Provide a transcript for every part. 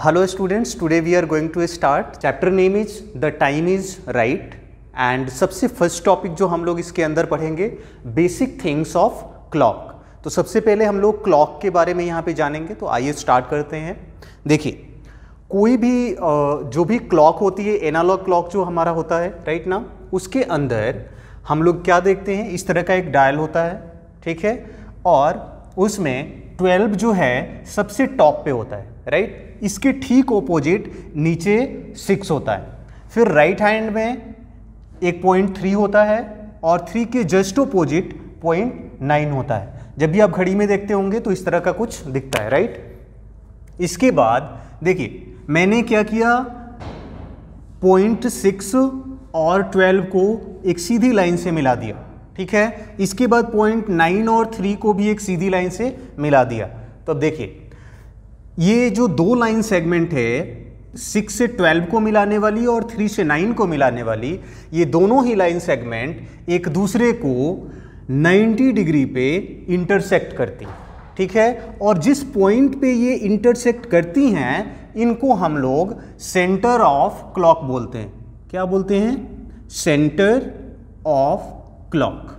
Hello students today we are going to start chapter name is the time is right and सबसे first topic जो हम लोग इसके अंदर पढ़ेंगे बेसिक थिंग्स ऑफ क्लॉक तो सबसे पहले हम लोग क्लॉक के बारे में यहाँ पे जानेंगे तो आइए स्टार्ट करते हैं देखिए कोई भी जो भी क्लॉक होती है एनालॉग क्लॉक जो हमारा होता है राइट नाम उसके अंदर हम लोग क्या देखते हैं इस तरह का एक डायल होता है ठीक है और उसमें ट्वेल्व जो है सबसे टॉप पे होता है राइट इसके ठीक ओपोजिट नीचे सिक्स होता है फिर राइट हैंड में एक पॉइंट थ्री होता है और थ्री के जस्ट ओपोजिट पॉइंट नाइन होता है जब भी आप घड़ी में देखते होंगे तो इस तरह का कुछ दिखता है राइट इसके बाद देखिए मैंने क्या किया पॉइंट सिक्स और ट्वेल्व को एक सीधी लाइन से मिला दिया ठीक है इसके बाद पॉइंट नाइन और थ्री को भी एक सीधी लाइन से मिला दिया तो देखिए ये जो दो लाइन सेगमेंट है सिक्स से ट्वेल्व को मिलाने वाली और थ्री से नाइन को मिलाने वाली ये दोनों ही लाइन सेगमेंट एक दूसरे को 90 डिग्री पे इंटरसेक्ट करती हैं ठीक है और जिस पॉइंट पे ये इंटरसेक्ट करती हैं इनको हम लोग सेंटर ऑफ क्लॉक बोलते हैं क्या बोलते हैं सेंटर ऑफ क्लॉक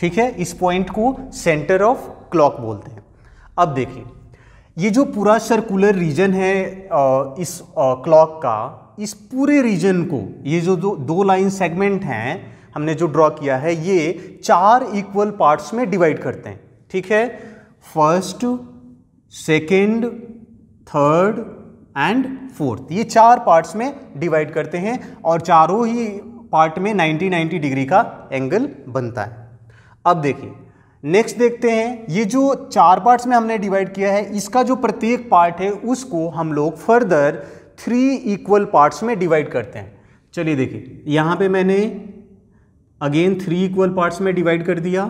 ठीक है इस पॉइंट को सेंटर ऑफ क्लॉक बोलते हैं अब देखिए ये जो पूरा सर्कुलर रीजन है इस क्लॉक का इस पूरे रीजन को ये जो दो दो लाइन सेगमेंट हैं हमने जो ड्रॉ किया है ये चार इक्वल पार्ट्स में डिवाइड करते हैं ठीक है first second third and fourth ये चार पार्ट्स में डिवाइड करते हैं और चारों ही पार्ट में 90 90 डिग्री का एंगल बनता है अब देखिए नेक्स्ट देखते हैं ये जो चार पार्ट्स में हमने डिवाइड किया है इसका जो प्रत्येक पार्ट है उसको हम लोग फर्दर थ्री इक्वल पार्ट्स में डिवाइड करते हैं चलिए देखिए यहां पे मैंने अगेन थ्री इक्वल पार्ट्स में डिवाइड कर दिया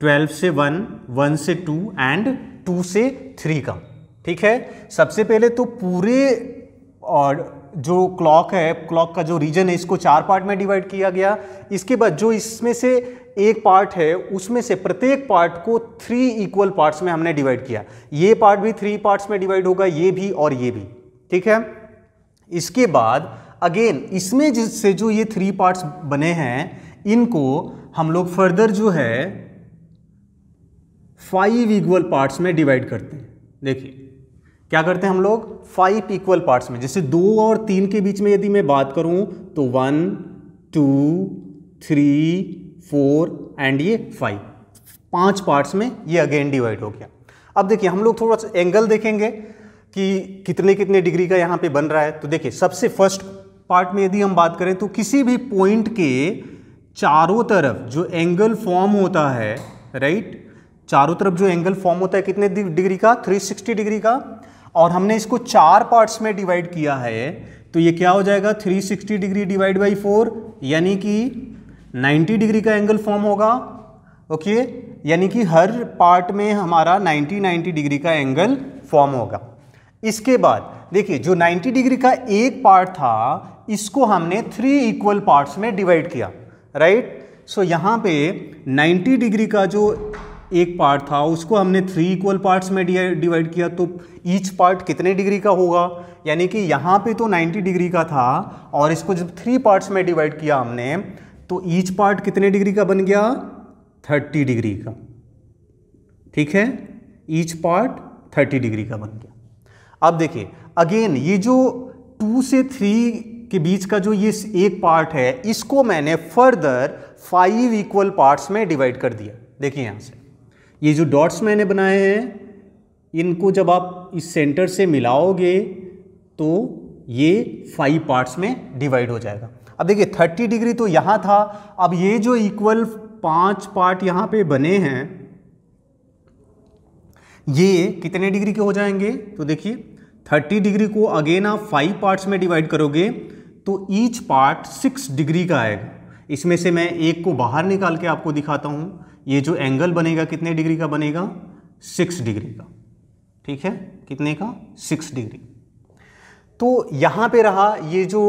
ट्वेल्व से वन वन से टू एंड टू से थ्री का ठीक है सबसे पहले तो पूरे और जो क्लॉक है क्लॉक का जो रीजन है इसको चार पार्ट में डिवाइड किया गया इसके बाद जो इसमें से एक पार्ट है उसमें से प्रत्येक पार्ट को थ्री इक्वल पार्ट्स में हमने डिवाइड किया ये पार्ट भी थ्री पार्ट्स में डिवाइड होगा ये भी और ये भी ठीक है इसके बाद अगेन इसमें जिससे जो ये थ्री पार्ट्स बने हैं इनको हम लोग फर्दर जो है फाइव इक्वल पार्ट्स में डिवाइड करते हैं देखिए क्या करते हैं हम लोग फाइव इक्वल पार्ट्स में जैसे दो और तीन के बीच में यदि मैं बात करूं तो one two three four and ये फाइव पांच पार्ट्स में ये अगेन डिवाइड हो गया अब देखिए हम लोग थोड़ा सा एंगल देखेंगे कि कितने कितने डिग्री का यहाँ पे बन रहा है तो देखिए सबसे फर्स्ट पार्ट में यदि हम बात करें तो किसी भी पॉइंट के चारों तरफ जो एंगल फॉर्म होता है राइट चारों तरफ जो एंगल फॉर्म होता है कितने डिग्री का 360 डिग्री का और हमने इसको चार पार्ट्स में डिवाइड किया है तो ये क्या हो जाएगा 360 डिग्री डिवाइड बाई फोर यानी कि 90 डिग्री का एंगल फॉर्म होगा ओके यानी कि हर पार्ट में हमारा 90 90 डिग्री का एंगल फॉर्म होगा इसके बाद देखिए जो 90 डिग्री का एक पार्ट था इसको हमने थ्री इक्वल पार्ट्स में डिवाइड किया राइट सो यहाँ पे 90 डिग्री का जो एक पार्ट था उसको हमने थ्री इक्वल पार्ट्स में डिवाइड किया तो ईच पार्ट कितने डिग्री का होगा यानी कि यहाँ पे तो 90 डिग्री का था और इसको जब थ्री पार्ट्स में डिवाइड किया हमने तो ईच पार्ट कितने डिग्री का बन गया 30 डिग्री का ठीक है ईच पार्ट 30 डिग्री का बन गया अब देखिए अगेन ये जो टू से थ्री के बीच का जो ये एक पार्ट है इसको मैंने फर्दर फाइव इक्वल पार्ट्स में डिवाइड कर दिया देखिए यहाँ से ये जो डॉट्स मैंने बनाए हैं इनको जब आप इस सेंटर से मिलाओगे तो ये फाइव पार्ट्स में डिवाइड हो जाएगा अब देखिए थर्टी डिग्री तो यहाँ था अब ये जो इक्वल पांच पार्ट यहाँ पे बने हैं ये कितने डिग्री के हो जाएंगे तो देखिए थर्टी डिग्री को अगेन आप फाइव पार्ट्स में डिवाइड करोगे तो ईच पार्ट सिक्स डिग्री का आएगा इसमें से मैं एक को बाहर निकाल के आपको दिखाता हूँ ये जो एंगल बनेगा कितने डिग्री का बनेगा सिक्स डिग्री का ठीक है कितने का सिक्स डिग्री तो यहाँ पे रहा ये जो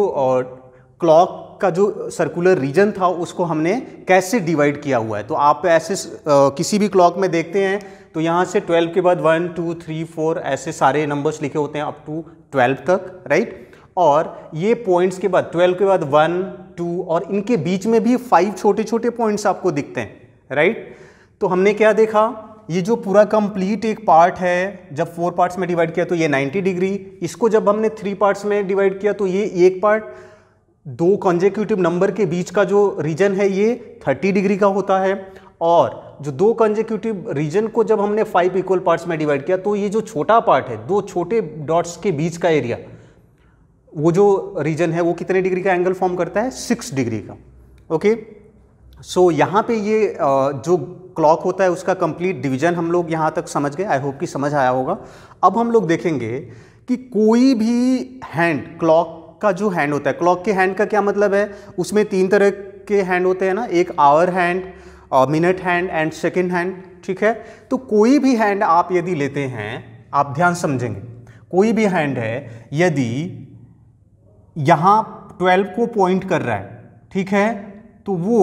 क्लॉक का जो सर्कुलर रीजन था उसको हमने कैसे डिवाइड किया हुआ है तो आप ऐसे आ, किसी भी क्लॉक में देखते हैं तो यहाँ से 12 के बाद 1, 2, 3, 4 ऐसे सारे नंबर्स लिखे होते हैं अप टू 12 तक राइट और ये पॉइंट्स के बाद 12 के बाद 1, 2 और इनके बीच में भी फाइव छोटे छोटे पॉइंट्स आपको दिखते हैं राइट तो हमने क्या देखा ये जो पूरा कंप्लीट एक पार्ट है जब फोर पार्ट्स में डिवाइड किया तो ये 90 डिग्री इसको जब हमने थ्री पार्ट्स में डिवाइड किया तो ये एक पार्ट दो कंजेक्यूटिव नंबर के बीच का जो रीजन है ये 30 डिग्री का होता है और जो दो कंजेक्यूटिव रीजन को जब हमने फाइव इक्वल पार्ट्स में डिवाइड किया तो ये जो छोटा पार्ट है दो छोटे डॉट्स के बीच का एरिया वो जो रीजन है वो कितने डिग्री का एंगल फॉर्म करता है सिक्स डिग्री का ओके okay? सो so, यहाँ पे ये जो क्लॉक होता है उसका कंप्लीट डिवीजन हम लोग यहाँ तक समझ गए आई होप कि समझ आया होगा अब हम लोग देखेंगे कि कोई भी हैंड क्लॉक का जो हैंड होता है क्लॉक के हैंड का क्या मतलब है उसमें तीन तरह के हैंड होते हैं ना एक hour hand minute hand and second hand ठीक है तो कोई भी हैंड आप यदि लेते हैं आप ध्यान समझेंगे कोई भी हैंड है यदि यहाँ ट्वेल्व को पॉइंट कर रहा है ठीक है तो वो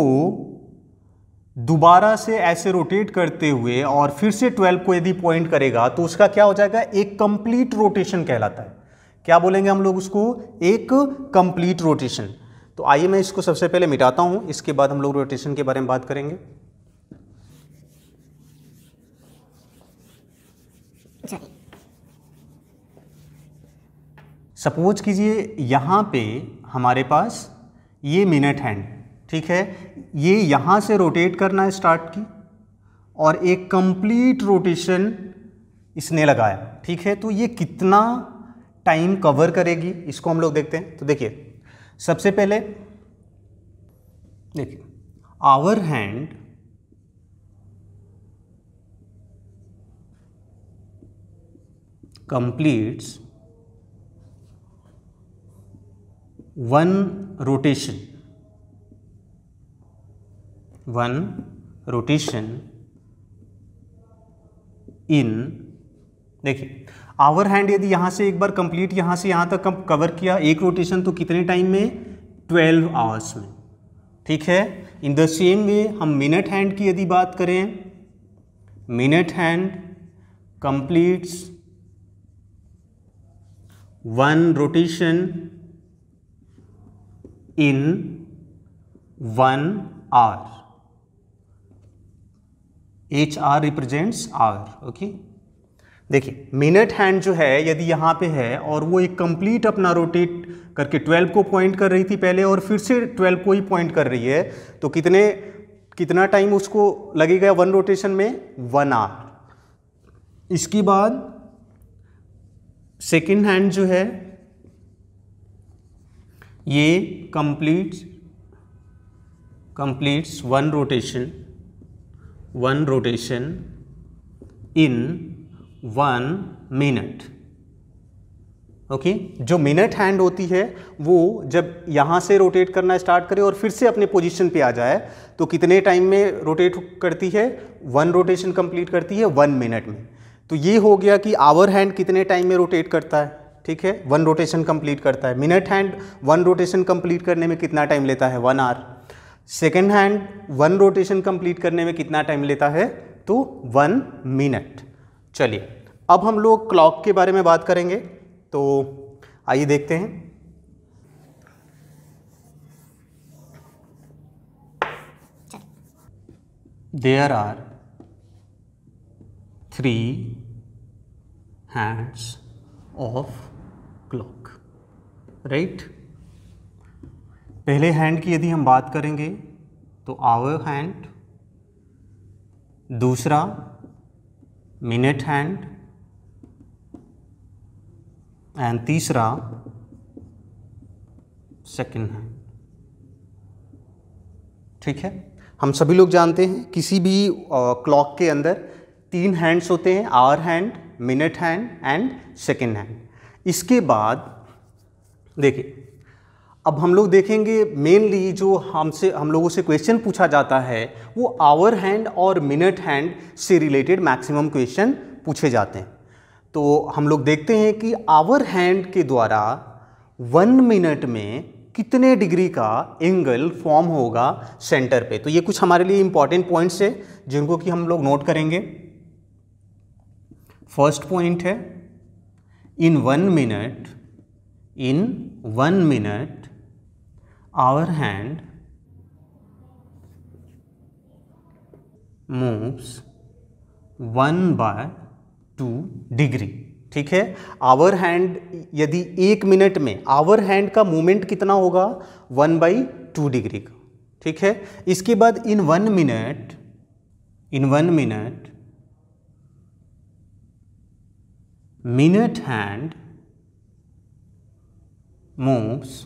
दोबारा से ऐसे रोटेट करते हुए और फिर से 12 को यदि पॉइंट करेगा तो उसका क्या हो जाएगा एक कंप्लीट रोटेशन कहलाता है क्या बोलेंगे हम लोग उसको एक कंप्लीट रोटेशन तो आइए मैं इसको सबसे पहले मिटाता हूं इसके बाद हम लोग रोटेशन के बारे में बात करेंगे सपोज कीजिए यहाँ पे हमारे पास ये मिनट हैंड ठीक है ये यहाँ से रोटेट करना स्टार्ट की और एक कंप्लीट रोटेशन इसने लगाया ठीक है तो ये कितना टाइम कवर करेगी इसको हम लोग देखते हैं तो देखिए सबसे पहले देखिए hour hand completes one rotation one rotation in देखिए आवर हैंड यदि यहां से एक बार कंप्लीट यहां से यहां तक कवर किया एक रोटेशन तो कितने टाइम में ट्वेल्व आवर्स में ठीक है इन द सेम वे हम मिनट हैंड की यदि बात करें minute hand completes one rotation in one hour H R represents hour okay देखिए मिनट हैंड जो है यदि यहाँ पे है और वो एक कंप्लीट अपना रोटेट करके 12 को पॉइंट कर रही थी पहले और फिर से 12 को ही पॉइंट कर रही है तो कितने कितना टाइम उसको लगेगा वन रोटेशन में वन आर इसके बाद सेकेंड हैंड जो है ये complete completes one rotation one rotation in one minute okay जो मिनट हैंड होती है वो जब यहाँ से रोटेट करना स्टार्ट करे और फिर से अपने पोजीशन पे आ जाए तो कितने टाइम में रोटेट करती है वन रोटेशन कंप्लीट करती है वन मिनट में तो ये हो गया कि आवर हैंड कितने टाइम में रोटेट करता है ठीक है वन रोटेशन कंप्लीट करता है minute hand one rotation complete करने में कितना टाइम लेता है one hour second hand one rotation complete करने में कितना टाइम लेता है तो वन मिनट चलिए अब हम लोग क्लॉक के बारे में बात करेंगे तो आइए देखते हैं there are three hands of clock right पहले हैंड की यदि हम बात करेंगे तो आवर हैंड दूसरा मिनट हैंड एंड तीसरा सेकंड हैंड ठीक है हम सभी लोग जानते हैं किसी भी क्लॉक के अंदर तीन हैंड्स होते हैं hour hand minute hand and second hand इसके बाद देखिए अब हम लोग देखेंगे मेनली जो हमसे हम लोगों से क्वेश्चन पूछा जाता है वो आवर हैंड और मिनट हैंड से रिलेटेड मैक्सिमम क्वेश्चन पूछे जाते हैं तो हम लोग देखते हैं कि आवर हैंड के द्वारा वन मिनट में कितने डिग्री का एंगल फॉर्म होगा सेंटर पे तो ये कुछ हमारे लिए इंपॉर्टेंट पॉइंट्स है जिनको कि हम लोग नोट करेंगे फर्स्ट पॉइंट है in one minute in one minute our hand moves one by two degree ठीक है आवर हैंड यदि एक मिनट में आवर हैंड का मूवमेंट कितना होगा वन बाई टू डिग्री का ठीक है इसके बाद in one minute in one minute minute hand moves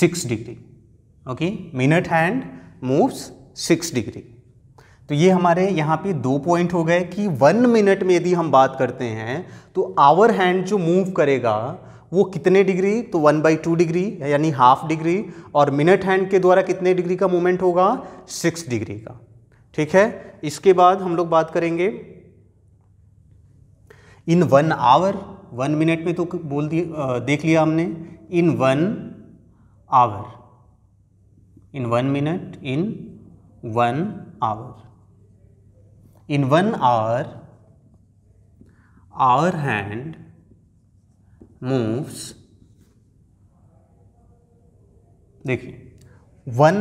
six degree okay minute hand moves six degree तो ये हमारे यहाँ पे दो पॉइंट हो गए कि वन मिनट में यदि हम बात करते हैं तो आवर हैंड जो मूव करेगा वो कितने डिग्री तो वन बाई टू डिग्री यानी हाफ डिग्री और मिनट हैंड के द्वारा कितने डिग्री का मूवमेंट होगा सिक्स डिग्री का ठीक है इसके बाद हम लोग बात करेंगे in one hour one minute में तो बोल दिया देख लिया हमने in one hour in one minute in one hour in one hour hour hand moves देखिए वन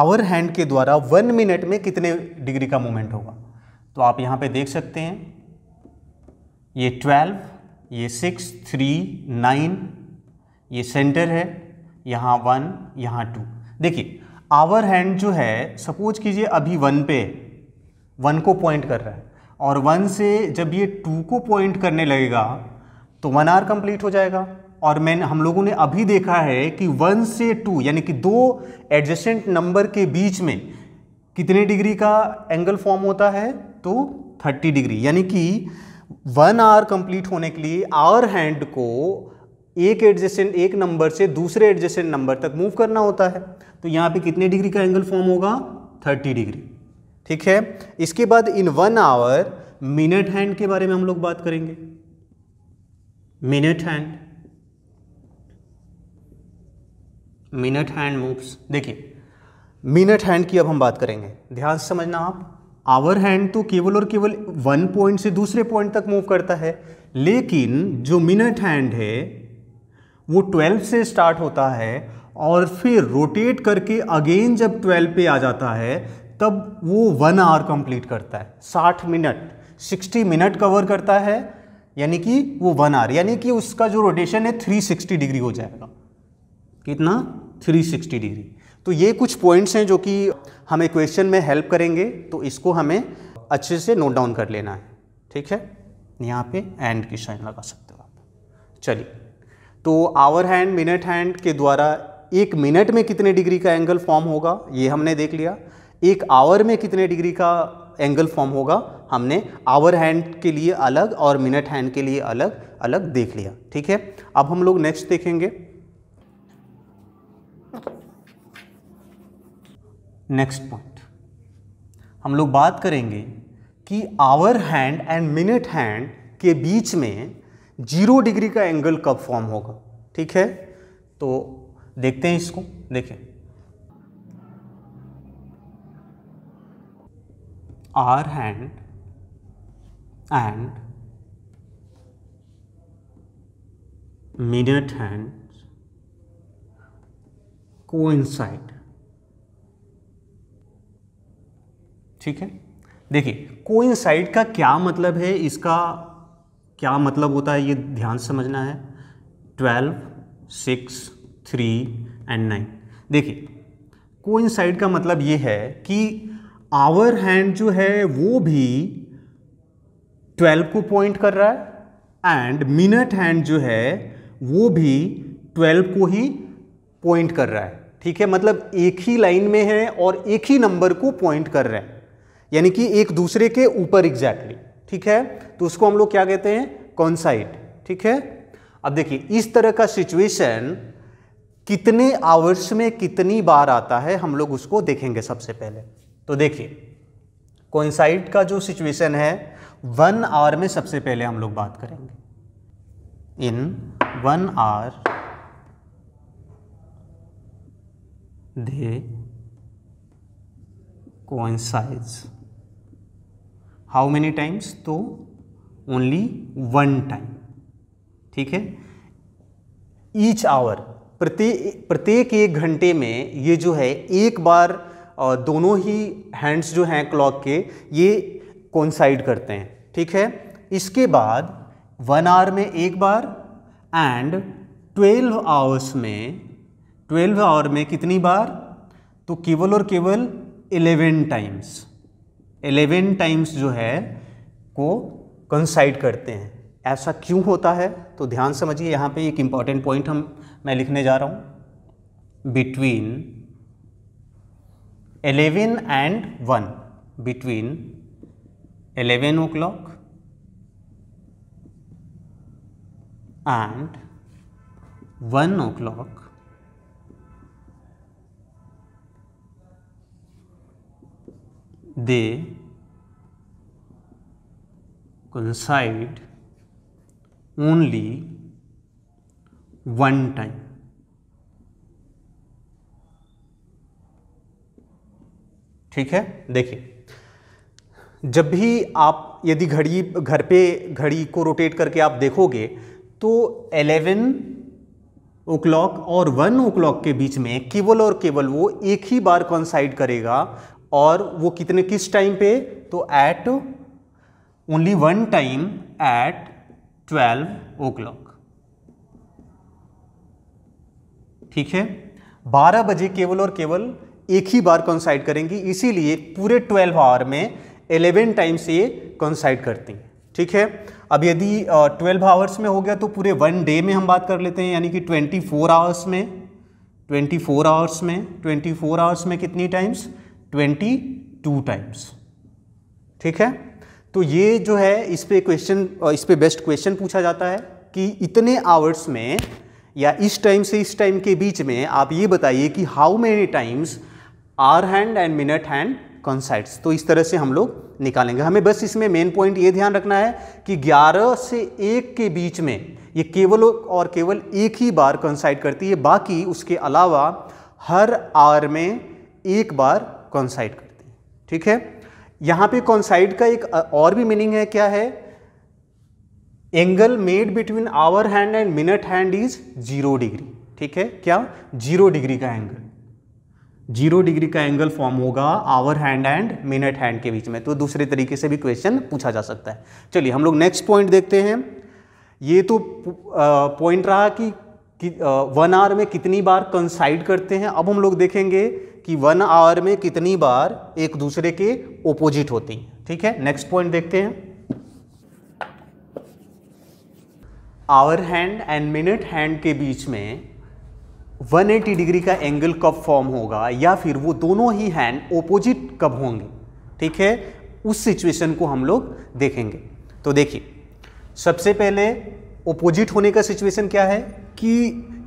आवर हैंड के द्वारा वन मिनट में कितने डिग्री का मूवमेंट होगा तो आप यहां पे देख सकते हैं ये ट्वेल्व ये सिक्स थ्री नाइन ये सेंटर है यहाँ वन यहाँ टू देखिए आवर हैंड जो है सपोज कीजिए अभी वन पे वन को पॉइंट कर रहा है और वन से जब ये टू को पॉइंट करने लगेगा तो वन आर कंप्लीट हो जाएगा और मैंने हम लोगों ने अभी देखा है कि वन से टू यानी कि दो एडजस्टेंट नंबर के बीच में कितने डिग्री का एंगल फॉर्म होता है तो थर्टी डिग्री यानी कि वन आवर कंप्लीट होने के लिए आवर हैंड को एक एडजेसेंट एक नंबर से दूसरे एडजेसेंट नंबर तक मूव करना होता है तो यहाँ पे कितने डिग्री का एंगल फॉर्म होगा थर्टी डिग्री ठीक है इसके बाद in one hour minute hand के बारे में हम लोग बात करेंगे minute hand minute hand moves देखिए मिनट हैंड की अब हम बात करेंगे ध्यान से समझना आप आवर हैंड तो केवल और केवल वन पॉइंट से दूसरे पॉइंट तक मूव करता है लेकिन जो मिनट हैंड है वो ट्वेल्व से स्टार्ट होता है और फिर रोटेट करके अगेन जब ट्वेल्व पे आ जाता है तब वो वन आवर कंप्लीट करता है साठ मिनट सिक्सटी मिनट कवर करता है यानी कि वो वन आवर यानी कि उसका जो रोटेशन है थ्री सिक्सटी डिग्री हो जाएगा कितना थ्री सिक्सटी डिग्री तो ये कुछ पॉइंट्स हैं जो कि हमें क्वेश्चन में हेल्प करेंगे तो इसको हमें अच्छे से नोट डाउन कर लेना है ठीक है यहाँ पे एंड की साइन लगा सकते हो आप चलिए तो आवर हैंड मिनट हैंड के द्वारा एक मिनट में कितने डिग्री का एंगल फॉर्म होगा ये हमने देख लिया एक आवर में कितने डिग्री का एंगल फॉर्म होगा हमने आवर हैंड के लिए अलग और मिनट हैंड के लिए अलग अलग देख लिया ठीक है अब हम लोग नेक्स्ट देखेंगे नेक्स्ट पॉइंट हम लोग बात करेंगे कि hour hand and minute hand के बीच में जीरो डिग्री का एंगल कब फॉर्म होगा ठीक है तो देखते हैं इसको देखें आर हैंड एंड हैंड को coincide ठीक है देखिए कोइंसाइड का क्या मतलब है इसका क्या मतलब होता है ये ध्यान समझना है twelve six three and nine देखिए को का मतलब ये है कि आवर हैंड जो है वो भी ट्वेल्व को पॉइंट कर रहा है एंड मिनट हैंड जो है वो भी ट्वेल्व को ही पॉइंट कर रहा है ठीक है मतलब एक ही लाइन में है और एक ही नंबर को पॉइंट कर रहा है यानी कि एक दूसरे के ऊपर एग्जैक्टली exactly. ठीक है तो उसको हम लोग क्या कहते हैं कॉन्साइट ठीक है अब देखिए इस तरह का सिचुएशन कितने आवर्स में कितनी बार आता है हम लोग उसको देखेंगे सबसे पहले तो देखिए कॉन्साइट का जो सिचुएशन है वन आवर में सबसे पहले हम लोग बात करेंगे in one hour they coincides how many times तो ओनली वन टाइम ठीक है ईच आवर प्रत्येक प्रत्येक एक घंटे में ये जो है एक बार दोनों ही हैंड्स जो हैं क्लॉक के ये कोइंसाइड करते हैं ठीक है इसके बाद वन आवर में एक बार एंड ट्वेल्व आवर्स में ट्वेल्व आवर में कितनी बार तो केवल और केवल इलेवन टाइम्स एलेवन टाइम्स जो है को कंसाइड करते हैं ऐसा क्यों होता है तो ध्यान समझिए यहाँ पे एक इम्पॉर्टेंट पॉइंट हम मैं लिखने जा रहा हूँ between eleven and one between eleven o'clock and one o'clock they coincide only one time. ठीक है देखिए जब भी आप यदि घड़ी घर पे घड़ी को रोटेट करके आप देखोगे तो 11 ओ क्लॉक और 1 ओ क्लॉक के बीच में केवल और केवल वो एक ही बार कॉन्साइड करेगा और वो कितने किस टाइम पे तो at only one time at twelve o'clock ठीक है बारह बजे केवल और केवल एक ही बार कंसाइड करेंगी इसीलिए पूरे ट्वेल्व आवर में एलेवन टाइम्स ये कंसाइड करती हैं ठीक है अब यदि ट्वेल्व आवर्स में हो गया तो पूरे वन डे में हम बात कर लेते हैं यानी कि ट्वेंटी फोर आवर्स में ट्वेंटी फोर आवर्स में ट्वेंटी फोर आवर्स में कितनी टाइम्स ट्वेंटी टू टाइम्स ठीक है तो ये जो है इस पे क्वेश्चन इस पे बेस्ट क्वेश्चन पूछा जाता है कि इतने आवर्स में या इस टाइम से इस टाइम के बीच में आप ये बताइए कि how many times hour hand and minute hand coincides तो इस तरह से हम लोग निकालेंगे हमें बस इसमें मेन पॉइंट ये ध्यान रखना है कि 11 से 1 के बीच में ये केवल और केवल एक ही बार कॉन्साइट करती है बाकी उसके अलावा हर आवर में एक बार कॉन्साइड करते हैं ठीक है यहां पे कॉन्साइड का एक और भी मीनिंग है क्या है angle made between hour hand and minute hand is zero degree ठीक है क्या जीरो डिग्री का एंगल जीरो डिग्री का एंगल फॉर्म होगा hour hand and minute hand के बीच में तो दूसरे तरीके से भी क्वेश्चन पूछा जा सकता है चलिए हम लोग नेक्स्ट पॉइंट देखते हैं ये तो पॉइंट रहा कि, कि वन आवर में कितनी बार कंसाइड करते हैं अब हम लोग देखेंगे कि वन आवर में कितनी बार एक दूसरे के ओपोजिट होती हैं ठीक है नेक्स्ट पॉइंट देखते हैं hour hand and minute hand के बीच में 180 डिग्री का एंगल कब फॉर्म होगा या फिर वो दोनों ही हैंड ओपोजिट कब होंगे ठीक है उस सिचुएशन को हम लोग देखेंगे तो देखिए सबसे पहले ओपोजिट होने का सिचुएशन क्या है कि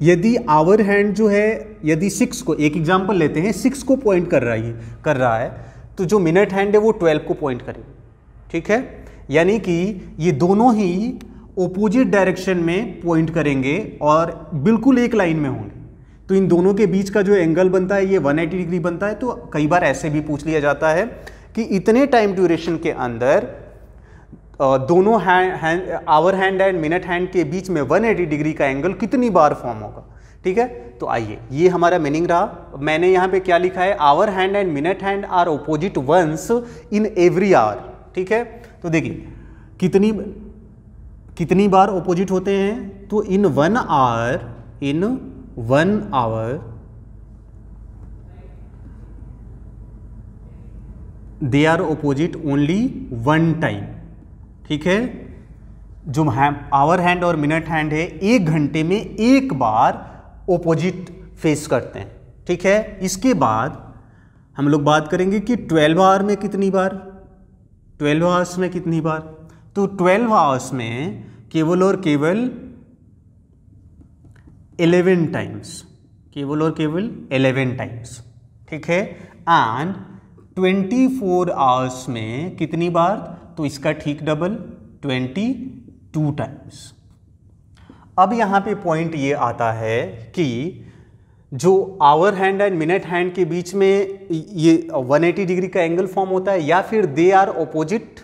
यदि आवर हैंड जो है यदि सिक्स को एक एग्जाम्पल लेते हैं सिक्स को पॉइंट कर रहा है कर रहा है तो जो मिनट हैंड है वो ट्वेल्व को पॉइंट करेगा ठीक है यानी कि ये दोनों ही ओपोजिट डायरेक्शन में पॉइंट करेंगे और बिल्कुल एक लाइन में होंगे तो इन दोनों के बीच का जो एंगल बनता है ये 180 डिग्री बनता है तो कई बार ऐसे भी पूछ लिया जाता है कि इतने टाइम ड्यूरेशन के अंदर दोनों hand hour hand and minute hand के बीच में 180 डिग्री का एंगल कितनी बार फॉर्म होगा ठीक है तो आइए ये हमारा मीनिंग रहा मैंने यहाँ पे क्या लिखा है hour hand and minute hand are opposite once in every hour ठीक है तो देखिए कितनी कितनी बार ओपोजिट होते हैं तो in one hour in one hour they are opposite only one time ठीक है जो आवर हैंड और मिनट हैंड है एक घंटे में एक बार ओपोजिट फेस करते हैं ठीक है इसके बाद हम लोग बात करेंगे कि ट्वेल्व आवर में कितनी बार ट्वेल्व आवर्स में कितनी बार तो ट्वेल्व आवर्स में केवल और केवल एलेवन टाइम्स केवल और केवल एलेवन टाइम्स ठीक है एंड ट्वेंटी फोर आवर्स में कितनी बार तो इसका ठीक डबल ट्वेंटी टू टाइम्स अब यहाँ पे पॉइंट ये आता है कि जो hour hand and minute hand के बीच में ये 180 डिग्री का एंगल फॉर्म होता है या फिर they are opposite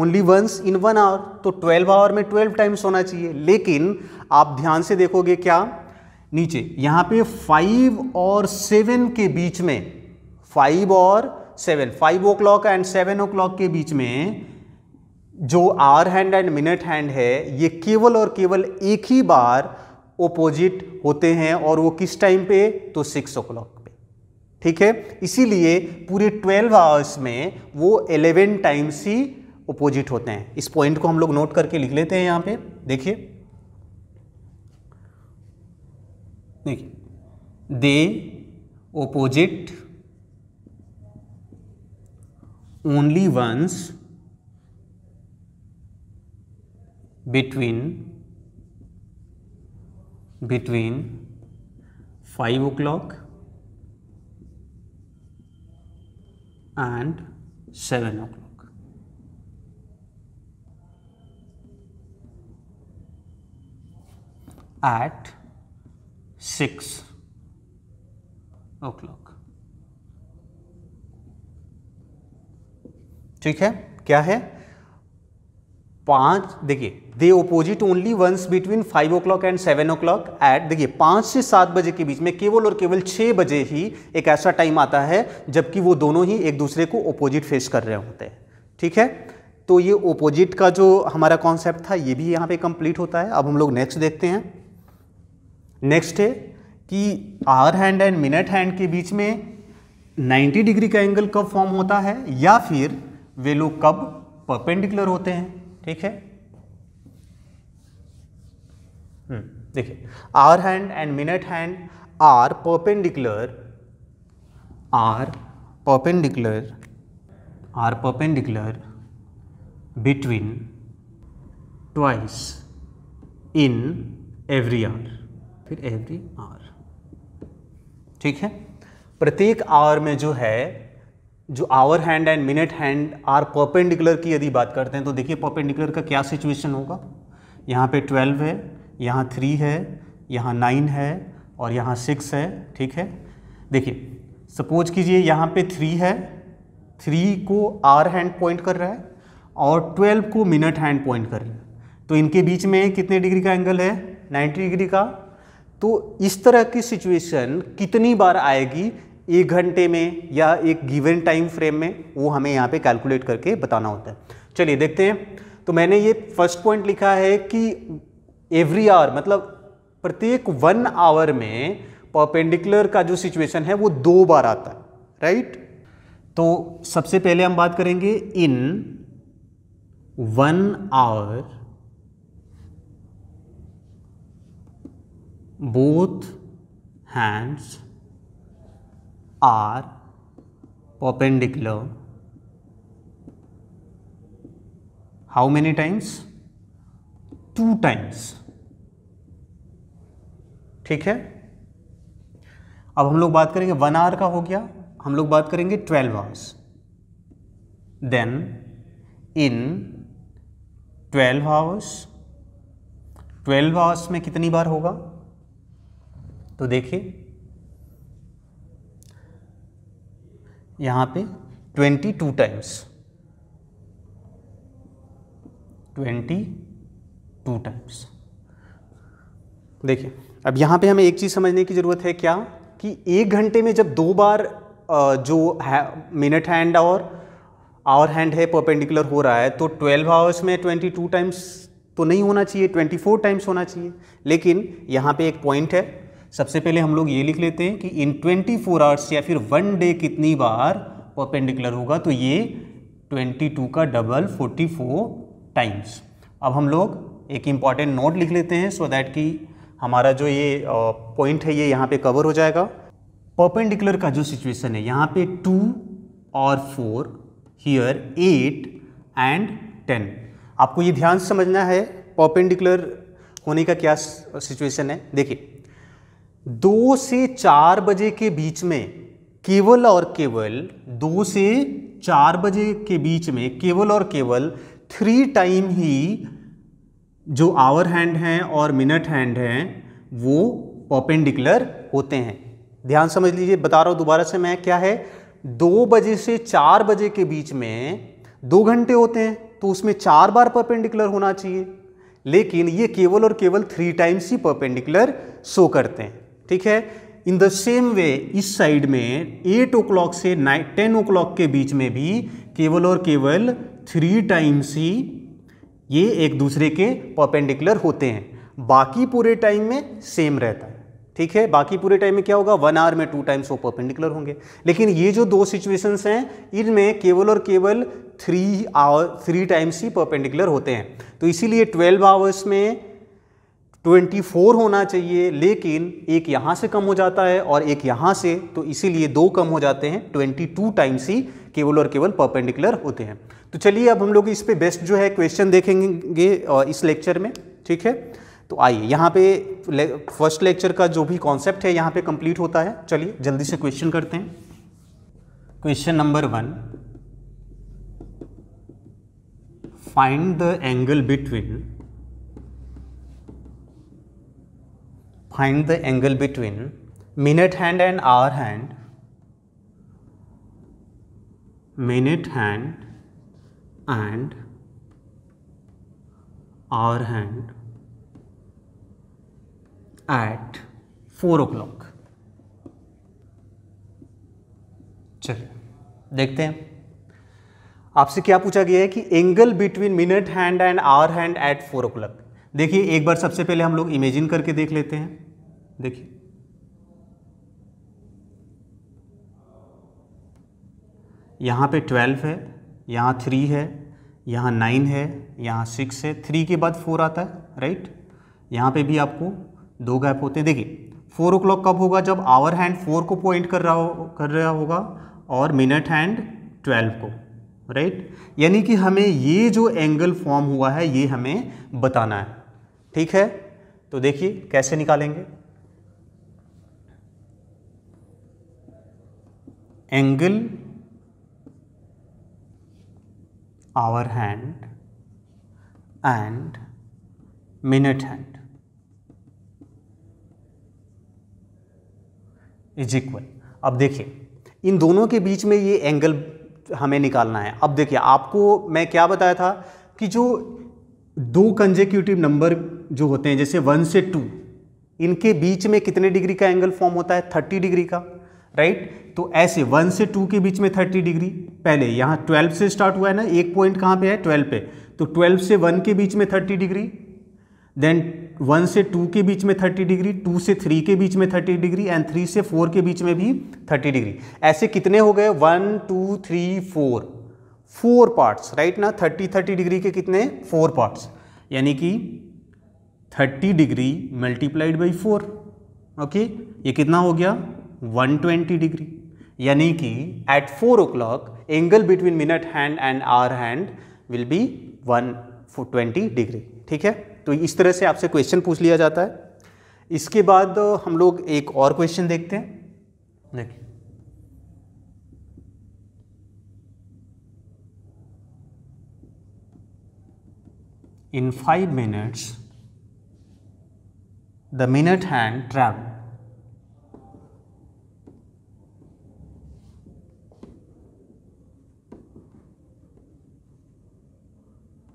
only once in one hour तो 12 आवर में 12 टाइम्स होना चाहिए लेकिन आप ध्यान से देखोगे क्या नीचे यहाँ पे 5 और 7 के बीच में 5 और seven five o'clock and seven o'clock के बीच में जो hour hand and minute hand है ये केवल और केवल एक ही बार ओपोजिट होते हैं और वो किस टाइम पे तो सिक्स ओ क्लॉक पे ठीक है इसीलिए पूरे ट्वेल्व आवर्स में वो एलेवन टाइम्स ही ओपोजिट होते हैं इस पॉइंट को हम लोग नोट करके लिख लेते हैं यहाँ पे देखिए देखिए they opposite only once between between 5 o'clock and 7 o'clock. at 6 o'clock. ठीक है क्या है पाँच देखिए they opposite only once between five o'clock and seven o'clock at देखिए पांच से सात बजे के बीच में केवल और केवल छः बजे ही एक ऐसा टाइम आता है जबकि वो दोनों ही एक दूसरे को ओपोजिट फेस कर रहे होते हैं ठीक है तो ये ओपोजिट का जो हमारा कॉन्सेप्ट था ये भी यहाँ पे कंप्लीट होता है अब हम लोग नेक्स्ट देखते हैं नेक्स्ट है कि hour hand and minute hand के बीच में 90 डिग्री का एंगल कब फॉर्म होता है या फिर वे लोग कब परपेंडिकुलर होते हैं ठीक है हम्म, देखिए hour hand and minute hand are perpendicular are perpendicular are perpendicular between twice in every hour फिर एवरी आर ठीक है प्रत्येक आवर में जो है जो hour hand and minute hand are perpendicular की यदि बात करते हैं तो देखिए परपेंडिकुलर का क्या सिचुएशन होगा यहाँ पे ट्वेल्व है यहाँ थ्री है यहाँ नाइन है और यहाँ सिक्स है ठीक है देखिए सपोज कीजिए यहाँ पे थ्री है थ्री को आवर हैंड पॉइंट कर रहा है और ट्वेल्व को मिनट हैंड पॉइंट कर रहा है तो इनके बीच में कितने डिग्री का एंगल है नाइन्टी डिग्री का तो इस तरह की सिचुएशन कितनी बार आएगी एक घंटे में या एक गिवन टाइम फ्रेम में वो हमें यहाँ पे कैलकुलेट करके बताना होता है चलिए देखते हैं तो मैंने ये फर्स्ट पॉइंट लिखा है कि एवरी आवर मतलब प्रत्येक वन आवर में परपेंडिकुलर का जो सिचुएशन है वो दो बार आता है राइट तो सबसे पहले हम बात करेंगे in one hour both hands are perpendicular how many times two times ठीक है अब हम लोग बात करेंगे वन आवर का हो गया हम लोग बात करेंगे twelve hours then in twelve hours twelve hours में कितनी बार होगा तो देखिए यहाँ पे 22 टाइम्स 22 टाइम्स देखिए अब यहां पे हमें एक चीज़ समझने की ज़रूरत है क्या कि एक घंटे में जब दो बार जो है मिनट हैंड और आवर हैंड है परपेंडिकुलर हो रहा है तो 12 आवर्स में 22 टाइम्स तो नहीं होना चाहिए 24 टाइम्स होना चाहिए लेकिन यहाँ पे एक पॉइंट है सबसे पहले हम लोग ये लिख लेते हैं कि इन 24 फोर आवर्स या फिर वन डे कितनी बार परपेंडिकुलर होगा तो ये 22 का डबल 44 टाइम्स अब हम लोग एक इम्पॉर्टेंट नोट लिख लेते हैं सो दैट कि हमारा जो ये पॉइंट है ये यहाँ पे कवर हो जाएगा परपेंडिकुलर का जो सिचुएसन है यहाँ पे टू और four here eight and ten आपको ये ध्यान समझना है परपेंडिकुलर होने का क्या सिचुएशन है देखिए दो से चार बजे के बीच में केवल और केवल दो से चार बजे के बीच में केवल और केवल थ्री टाइम ही जो आवर हैंड हैं और मिनट हैंड हैं वो परपेंडिकुलर होते हैं ध्यान समझ लीजिए बता रहा हूँ दोबारा से मैं क्या है दो बजे से चार बजे के बीच में दो घंटे होते हैं तो उसमें चार बार परपेंडिकुलर होना चाहिए लेकिन ये केवल और केवल थ्री टाइम्स ही परपेंडिकुलर शो करते हैं ठीक है इन द सेम वे इस साइड में एट ओ क्लॉक से नाइन टेन ओ क्लॉक के बीच में भी केवल और केवल थ्री टाइम्स ही ये एक दूसरे के परपेंडिकुलर होते हैं बाकी पूरे टाइम में सेम रहता है ठीक है बाकी पूरे टाइम में क्या होगा वन आवर में टू टाइम्स वो परपेंडिकुलर होंगे लेकिन ये जो दो सिचुएशंस हैं इनमें केवल और केवल थ्री आवर थ्री टाइम्स ही परपेंडिकुलर होते हैं तो इसीलिए ट्वेल्व आवर्स में 24 होना चाहिए लेकिन एक यहाँ से कम हो जाता है और एक यहाँ से तो इसीलिए दो कम हो जाते हैं 22 टाइम्स ही केवल और केवल परपेंडिकुलर होते हैं तो चलिए अब हम लोग इस पे बेस्ट जो है क्वेश्चन देखेंगे इस लेक्चर में ठीक है तो आइए यहाँ पे फर्स्ट लेक्चर का जो भी कॉन्सेप्ट है यहाँ पे कंप्लीट होता है चलिए जल्दी से क्वेश्चन करते हैं question number one find the angle between find the angle between minute hand and hour hand minute hand and hour hand at four o'clock चलिए देखते हैं आपसे क्या पूछा गया है कि angle between minute hand and hour hand at four o'clock देखिए एक बार सबसे पहले हम लोग इमेजिन करके देख लेते हैं देखिए यहाँ पे ट्वेल्व है यहाँ थ्री है यहाँ नाइन है यहाँ सिक्स है थ्री के बाद फोर आता है राइट यहाँ पे भी आपको दो गैप होते हैं देखिए फोर ओ क्लॉक कब होगा जब आवर हैंड फोर को पॉइंट कर रहा हो कर रहा होगा और मिनट हैंड ट्वेल्व को राइट यानी कि हमें ये जो एंगल फॉर्म हुआ है ये हमें बताना है ठीक है तो देखिए कैसे निकालेंगे angle hour hand and minute hand is equal अब देखिए इन दोनों के बीच में ये एंगल हमें निकालना है अब देखिए आपको मैं क्या बताया था कि जो दो कंजेक्यूटिव नंबर जो होते हैं जैसे वन से टू इनके बीच में कितने डिग्री का एंगल फॉर्म होता है थर्टी डिग्री का राइट तो ऐसे वन से टू के बीच में थर्टी डिग्री पहले यहाँ ट्वेल्व से स्टार्ट हुआ है ना एक पॉइंट कहाँ पे है ट्वेल्व पे तो ट्वेल्व से वन के बीच में थर्टी डिग्री देन वन से टू के बीच में थर्टी डिग्री टू से थ्री के बीच में थर्टी डिग्री एंड थ्री से फोर के बीच में भी थर्टी डिग्री ऐसे कितने हो गए one two three four four parts right ना थर्टी थर्टी डिग्री के कितने फोर पार्ट्स यानी कि thirty degree multiplied by four okay ये कितना हो गया 120 डिग्री यानी कि at four o'clock angle between minute hand and hour hand will be one twenty degree ठीक है तो इस तरह से आपसे क्वेश्चन पूछ लिया जाता है इसके बाद हम लोग एक और क्वेश्चन देखते हैं देखिए in five minutes the minute hand travel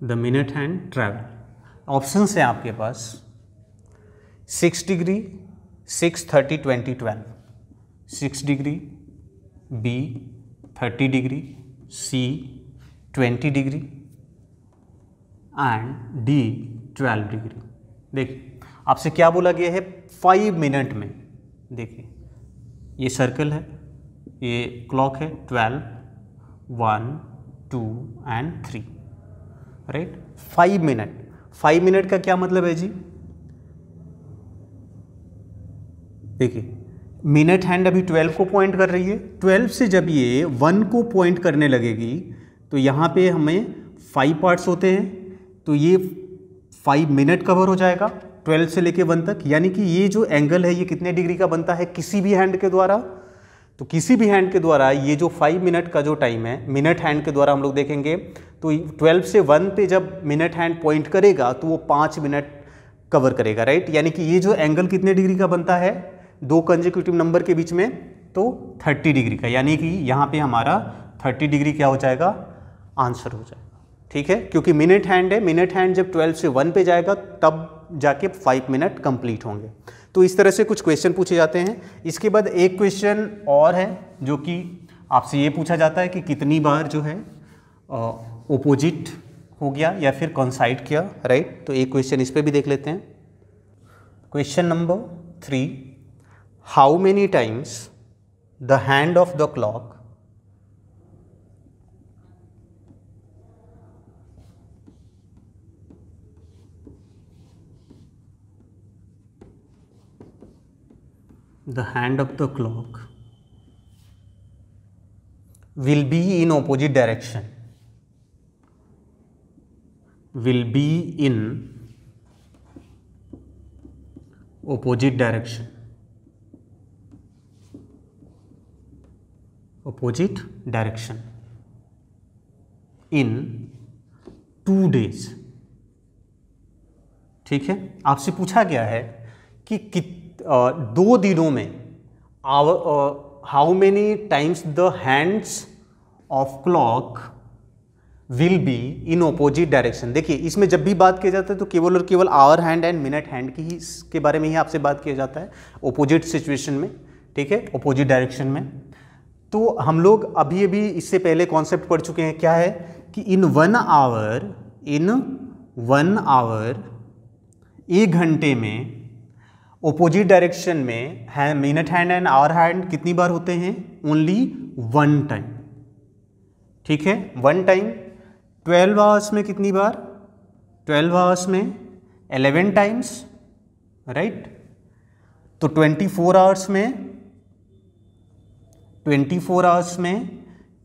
the minute hand travel option है आपके पास six degree six thirty twenty twelve six degree B thirty degree C twenty degree and D twelve degree देखिए आपसे क्या बोला गया है फाइव मिनट में देखिए ये सर्कल है ये क्लॉक है twelve one two and three right five minute five minute का क्या मतलब है जी देखिए मिनट हैंड अभी ट्वेल्व को पॉइंट कर रही है ट्वेल्व से जब ये वन को पॉइंट करने लगेगी तो यहाँ पे हमें फाइव पार्ट्स होते हैं तो ये फाइव मिनट कवर हो जाएगा ट्वेल्व से लेके वन तक यानी कि ये जो एंगल है ये कितने डिग्री का बनता है किसी भी हैंड के द्वारा तो किसी भी हैंड के द्वारा ये जो फाइव मिनट का जो टाइम है मिनट हैंड के द्वारा हम लोग देखेंगे तो 12 से 1 पे जब मिनट हैंड पॉइंट करेगा तो वो पाँच मिनट कवर करेगा राइट यानी कि ये जो एंगल कितने डिग्री का बनता है दो कंजिक्यूटिव नंबर के बीच में तो 30 डिग्री का यानी कि यहाँ पे हमारा 30 डिग्री क्या हो जाएगा आंसर हो जाएगा ठीक है क्योंकि मिनट हैंड है मिनट हैंड जब 12 से 1 पे जाएगा तब जाके 5 मिनट कंप्लीट होंगे तो इस तरह से कुछ क्वेश्चन पूछे जाते हैं इसके बाद एक क्वेश्चन और है जो कि आपसे ये पूछा जाता है कि कितनी बार जो है ओपोजिट हो गया या फिर कॉन्साइड किया राइट तो एक क्वेश्चन इस पर भी देख लेते हैं question number three how many times the hand of the clock the hand of the clock will be in opposite direction will be in opposite direction opposite direction in two days ठीक है आपसे पूछा गया है कि कित, आ, दो दिनों में how many times the hands of clock will be in opposite direction देखिए इसमें जब भी बात किया जाता है तो केवल और केवल hour hand and minute hand की ही के बारे में ही आपसे बात किया जाता है ओपोजिट सिचुएशन में ठीक है ओपोजिट डायरेक्शन में तो हम लोग अभी अभी इससे पहले कॉन्सेप्ट पढ़ चुके हैं क्या है कि in one hour in one hour एक घंटे में ओपोजिट डायरेक्शन में है minute hand and hour hand कितनी बार होते हैं ओनली वन टाइम ठीक है वन टाइम ट्वेल्व आवर्स में कितनी बार ट्वेल्व आवर्स में एलेवन टाइम्स राइट तो ट्वेंटी फोर आवर्स में ट्वेंटी फोर आवर्स में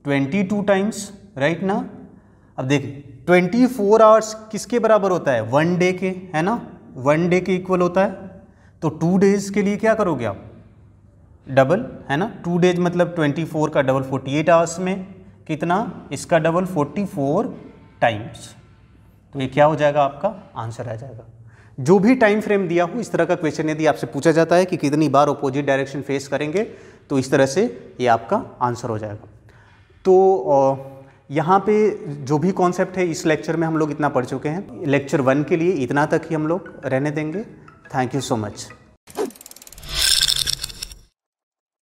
ट्वेंटी टू टाइम्स राइट ना अब देख ट्वेंटी फोर आवर्स किसके बराबर होता है वन डे के है ना वन डे के इक्वल होता है तो टू डेज के लिए क्या करोगे आप डबल है ना टू डेज मतलब ट्वेंटी फोर का डबल फोर्टी एट आवर्स में कितना इसका डबल फोर्टी फोर टाइम्स तो ये क्या हो जाएगा आपका आंसर आ जाएगा जो भी टाइम फ्रेम दिया हो इस तरह का क्वेश्चन यदि आपसे पूछा जाता है कि कितनी बार ओपोजिट डायरेक्शन फेस करेंगे तो इस तरह से ये आपका आंसर हो जाएगा तो यहाँ पे जो भी कॉन्सेप्ट है इस लेक्चर में हम लोग इतना पढ़ चुके हैं लेक्चर वन के लिए इतना तक ही हम लोग रहने देंगे थैंक यू सो मच